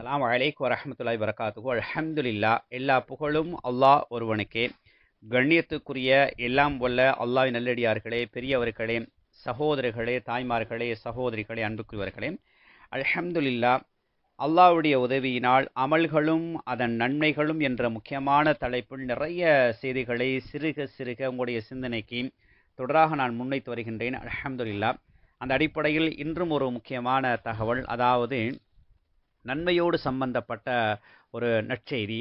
அஸ்லாம் வலைக்கு வரமத்துல்லாய் வரகாத்துகோ அலமதுல்லா எல்லா புகழும் அல்லாஹ் ஒருவனுக்கே கண்ணியத்துக்குரிய எல்லாம் வல்ல அல்லாஹ் நல்லடியார்களே பெரியவர்களே சகோதரர்களே தாய்மார்களே சகோதரிகளே அன்புக்குரியவர்களே அலமதுல்லா அல்லாவுடைய உதவியினால் அமல்களும் அதன் நன்மைகளும் என்ற முக்கியமான தலைப்பில் நிறைய செய்திகளை சிறுக சிறுக உங்களுடைய சிந்தனைக்கு தொடராக நான் முன்வைத்து வருகின்றேன் அலமதுல்லா அந்த அடிப்படையில் இன்றும் ஒரு முக்கியமான தகவல் அதாவது நன்மையோடு சம்பந்தப்பட்ட ஒரு நற்செய்தி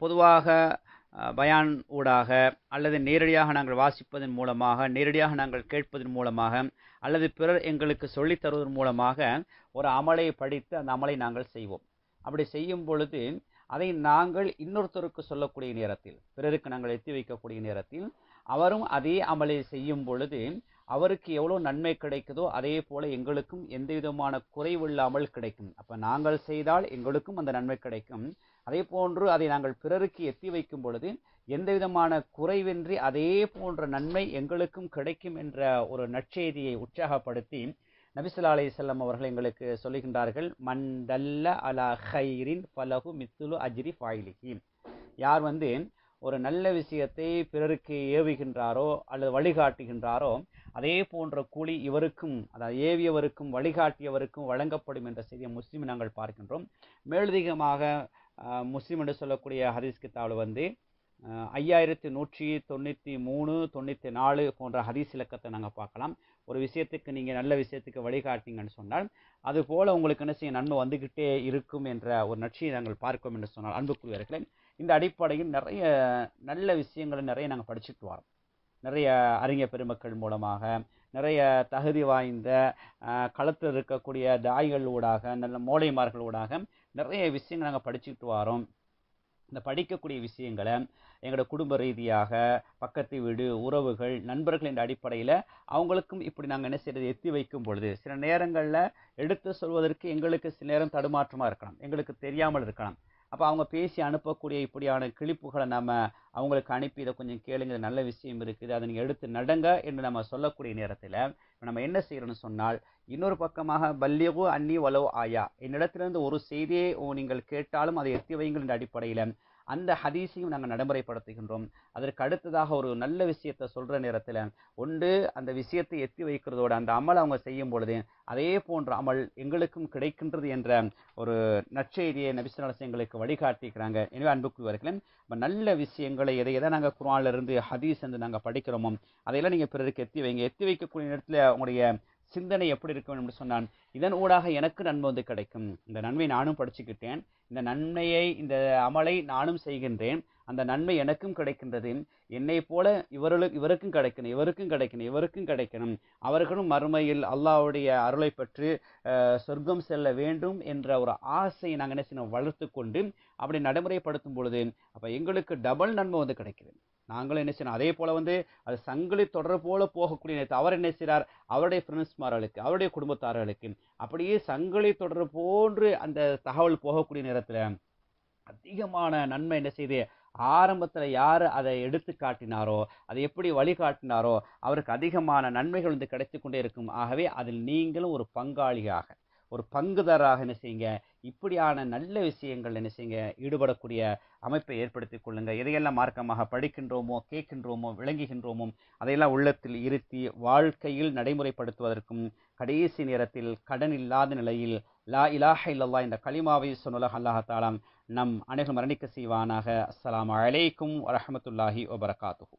பொதுவாக பயான் ஊடாக அல்லது நேரடியாக நாங்கள் வாசிப்பதன் மூலமாக நேரடியாக நாங்கள் கேட்பதன் மூலமாக அல்லது பிறர் எங்களுக்கு சொல்லித் தருவதன் மூலமாக ஒரு அமலை படித்து அந்த அமலை நாங்கள் செய்வோம் அப்படி செய்யும் பொழுது அதை நாங்கள் இன்னொருத்தருக்கு சொல்லக்கூடிய நேரத்தில் பிறருக்கு நாங்கள் எத்தி வைக்கக்கூடிய நேரத்தில் அவரும் அதே அமலை செய்யும் பொழுது அவருக்கு எவ்வளோ நன்மை கிடைக்குதோ அதே போல் எங்களுக்கும் எந்த விதமான குறைவு இல்லாமல் கிடைக்கும் அப்போ நாங்கள் செய்தால் எங்களுக்கும் அந்த நன்மை கிடைக்கும் அதே போன்று அதை நாங்கள் பிறருக்கு எத்தி வைக்கும் பொழுது எந்த விதமான குறைவின்றி அதே போன்ற நன்மை எங்களுக்கும் கிடைக்கும் என்ற ஒரு நற்செய்தியை உற்சாகப்படுத்தி நபிசுல்லா அலி செல்லம் அவர்கள் எங்களுக்கு சொல்லுகின்றார்கள் மண்டல்ல அலா ஹைரின் பலகு மித்துலு அஜிரி ஃபாயிலிகி யார் வந்து ஒரு நல்ல விஷயத்தை பிறருக்கு ஏவுகின்றாரோ அல்லது வழிகாட்டுகின்றாரோ அதே போன்ற கூலி இவருக்கும் அதாவது ஏவியவருக்கும் வழிகாட்டியவருக்கும் வழங்கப்படும் என்ற செய்தியை முஸ்லீம் நாங்கள் பார்க்கின்றோம் மேலதிகமாக முஸ்லீம் என்று சொல்லக்கூடிய ஹதீஸ் கித்தாவில் வந்து ஐயாயிரத்தி நூற்றி தொண்ணூற்றி மூணு தொண்ணூற்றி நாலு போன்ற ஹதீஸ் இலக்கத்தை நாங்கள் பார்க்கலாம் ஒரு விஷயத்துக்கு நீங்கள் நல்ல விஷயத்துக்கு வழிகாட்டிங்கன்னு சொன்னால் அதுபோல் உங்களுக்கு என்ன செய்ய நன்மை வந்துக்கிட்டே இருக்கும் என்ற ஒரு நட்சியை நாங்கள் பார்க்கும் என்று சொன்னால் அன்புக்குரியவர்களே இந்த அடிப்படையில் நிறைய நல்ல விஷயங்களை நிறைய நாங்கள் படிச்சுட்டு வரோம் நிறைய அறிஞர் பெருமக்கள் மூலமாக நிறைய தகுதி வாய்ந்த களத்தில் இருக்கக்கூடிய தாய்களூடாக நல்ல மூளைமார்களூடாக நிறைய விஷயங்கள் நாங்கள் படிச்சுக்கிட்டு வரோம் இந்த படிக்கக்கூடிய விஷயங்களை எங்களோட குடும்ப ரீதியாக பக்கத்து வீடு உறவுகள் நண்பர்கள் என்ற அடிப்படையில் அவங்களுக்கும் இப்படி நாங்கள் என்ன செய்யறது எத்தி வைக்கும் பொழுது சில நேரங்களில் எடுத்து சொல்வதற்கு எங்களுக்கு சில நேரம் தடுமாற்றமாக இருக்கலாம் எங்களுக்கு தெரியாமல் இருக்கலாம் அப்போ அவங்க பேசி அனுப்பக்கூடிய இப்படியான கிளிப்புகளை நம்ம அவங்களுக்கு அனுப்பி இதை கொஞ்சம் கேளுங்க நல்ல விஷயம் இருக்குது அதை நீங்கள் எடுத்து நடங்க என்று நம்ம சொல்லக்கூடிய நேரத்தில் நம்ம என்ன செய்கிறோம்னு சொன்னால் இன்னொரு பக்கமாக பல்யவோ அன்னி வலவோ ஆயா என்னிடத்திலிருந்து ஒரு செய்தியை நீங்கள் கேட்டாலும் அதை எத்தி வைங்கள் என்ற அடிப்படையில் அந்த ஹதீஸையும் நாங்கள் நடைமுறைப்படுத்துகின்றோம் அதற்கு அடுத்ததாக ஒரு நல்ல விஷயத்தை சொல்கிற நேரத்தில் ஒன்று அந்த விஷயத்தை எத்தி வைக்கிறதோடு அந்த அமல் அவங்க செய்யும் பொழுது அதே போன்ற அமல் எங்களுக்கும் கிடைக்கின்றது என்ற ஒரு நற்செய்தியை நபிசுநாசம் எங்களுக்கு வழிகாட்டிக்கிறாங்க எனவே அன்புக்குரியவர்களே நம்ம நல்ல விஷயங்களை எதை எதை நாங்கள் குரானிலிருந்து ஹதீஸ் என்று நாங்கள் படிக்கிறோமோ அதையெல்லாம் நீங்கள் பிறருக்கு எத்தி வைங்க எத்தி வைக்கக்கூடிய நேரத்தில் உங்களுடைய சிந்தனை எப்படி இருக்க வேண்டும் என்று சொன்னான் இதன் ஊடாக எனக்கு நன்மை வந்து கிடைக்கும் இந்த நன்மை நானும் படிச்சுக்கிட்டேன் இந்த நன்மையை இந்த அமலை நானும் செய்கின்றேன் அந்த நன்மை எனக்கும் கிடைக்கின்றது என்னை போல இவர்களுக்கு இவருக்கும் கிடைக்கணும் இவருக்கும் கிடைக்கணும் இவருக்கும் கிடைக்கணும் அவர்களும் மறுமையில் அல்லாவுடைய அருளை பெற்று சொர்க்கம் செல்ல வேண்டும் என்ற ஒரு ஆசையை நாங்கள் என்ன செய்யணும் வளர்த்து கொண்டு அப்படி நடைமுறைப்படுத்தும் பொழுது அப்போ எங்களுக்கு டபுள் நன்மை வந்து கிடைக்கிறது நாங்களும் என்ன செய்யணும் அதே போல் வந்து அது சங்கிலி தொடர் போல போகக்கூடிய அவர் என்ன செய்கிறார் அவருடைய ஃப்ரெண்ட்ஸ்மார்களுக்கு அவருடைய குடும்பத்தார்களுக்கு அப்படியே சங்கிலி தொடர் போன்று அந்த தகவல் போகக்கூடிய நேரத்தில் அதிகமான நன்மை என்ன செய்து ஆரம்பத்தில் யார் அதை எடுத்து காட்டினாரோ அதை எப்படி வழிகாட்டினாரோ அவருக்கு அதிகமான நன்மைகள் வந்து கிடைத்து கொண்டே இருக்கும் ஆகவே அதில் நீங்களும் ஒரு பங்காளியாக ஒரு பங்குதாராக என்ன செய்யுங்க இப்படியான நல்ல விஷயங்கள் என்ன செய்யுங்க ஈடுபடக்கூடிய அமைப்பை ஏற்படுத்தி கொள்ளுங்கள் எதையெல்லாம் மார்க்கமாக படிக்கின்றோமோ கேட்கின்றோமோ விளங்குகின்றோமோ அதையெல்லாம் உள்ளத்தில் இருத்தி வாழ்க்கையில் நடைமுறைப்படுத்துவதற்கும் கடைசி நேரத்தில் கடன் இல்லாத நிலையில் லா இலாஹ இல்லல்லா இந்த களிமாவை சொன்னலக அல்லாஹாலாம் நம் அனைவரும் மரணிக்க செய்வானாக அஸ்லாம் அலைக்கும் வரமத்துல்லாஹி வபரகாத்துஹூ